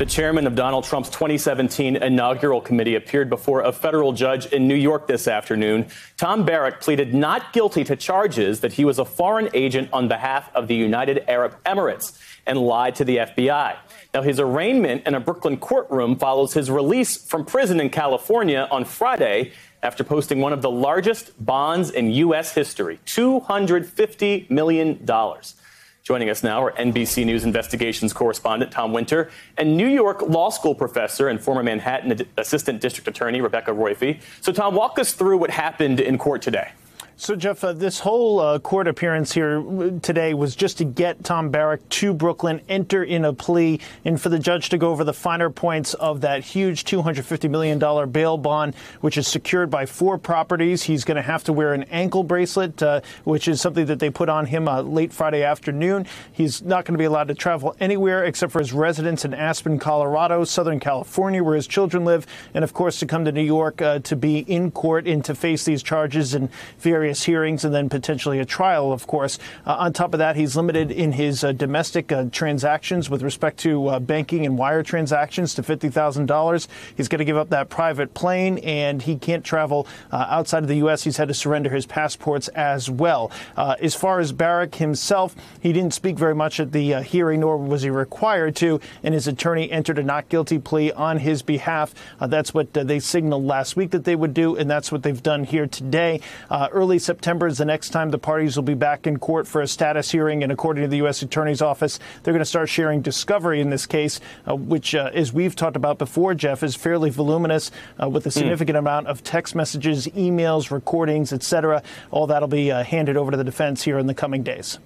The chairman of Donald Trump's 2017 inaugural committee appeared before a federal judge in New York this afternoon. Tom Barrack pleaded not guilty to charges that he was a foreign agent on behalf of the United Arab Emirates and lied to the FBI. Now, his arraignment in a Brooklyn courtroom follows his release from prison in California on Friday after posting one of the largest bonds in U.S. history $250 million. Joining us now are NBC News investigations correspondent Tom Winter and New York Law School professor and former Manhattan Assistant District Attorney Rebecca Royfe. So, Tom, walk us through what happened in court today. So, Jeff, uh, this whole uh, court appearance here today was just to get Tom Barrack to Brooklyn, enter in a plea, and for the judge to go over the finer points of that huge $250 million bail bond, which is secured by four properties. He's going to have to wear an ankle bracelet, uh, which is something that they put on him uh, late Friday afternoon. He's not going to be allowed to travel anywhere except for his residence in Aspen, Colorado, Southern California, where his children live, and, of course, to come to New York uh, to be in court and to face these charges and various various hearings and then potentially a trial, of course. Uh, on top of that, he's limited in his uh, domestic uh, transactions with respect to uh, banking and wire transactions to $50,000. He's going to give up that private plane and he can't travel uh, outside of the U.S. He's had to surrender his passports as well. Uh, as far as Barrick himself, he didn't speak very much at the hearing, nor was he required to, and his attorney entered a not guilty plea on his behalf. that's what they signaled last week that they would do, and that's what they've done here today. early September is the next time the parties will be back in court for a status hearing. And according to the U.S. Attorney's Office, they're going to start sharing discovery in this case, uh, which, uh, as we've talked about before, Jeff, is fairly voluminous uh, with a hmm. significant mm. amount of text messages, emails, recordings, etc. All that'll be uh, handed over to the defense here in the coming days.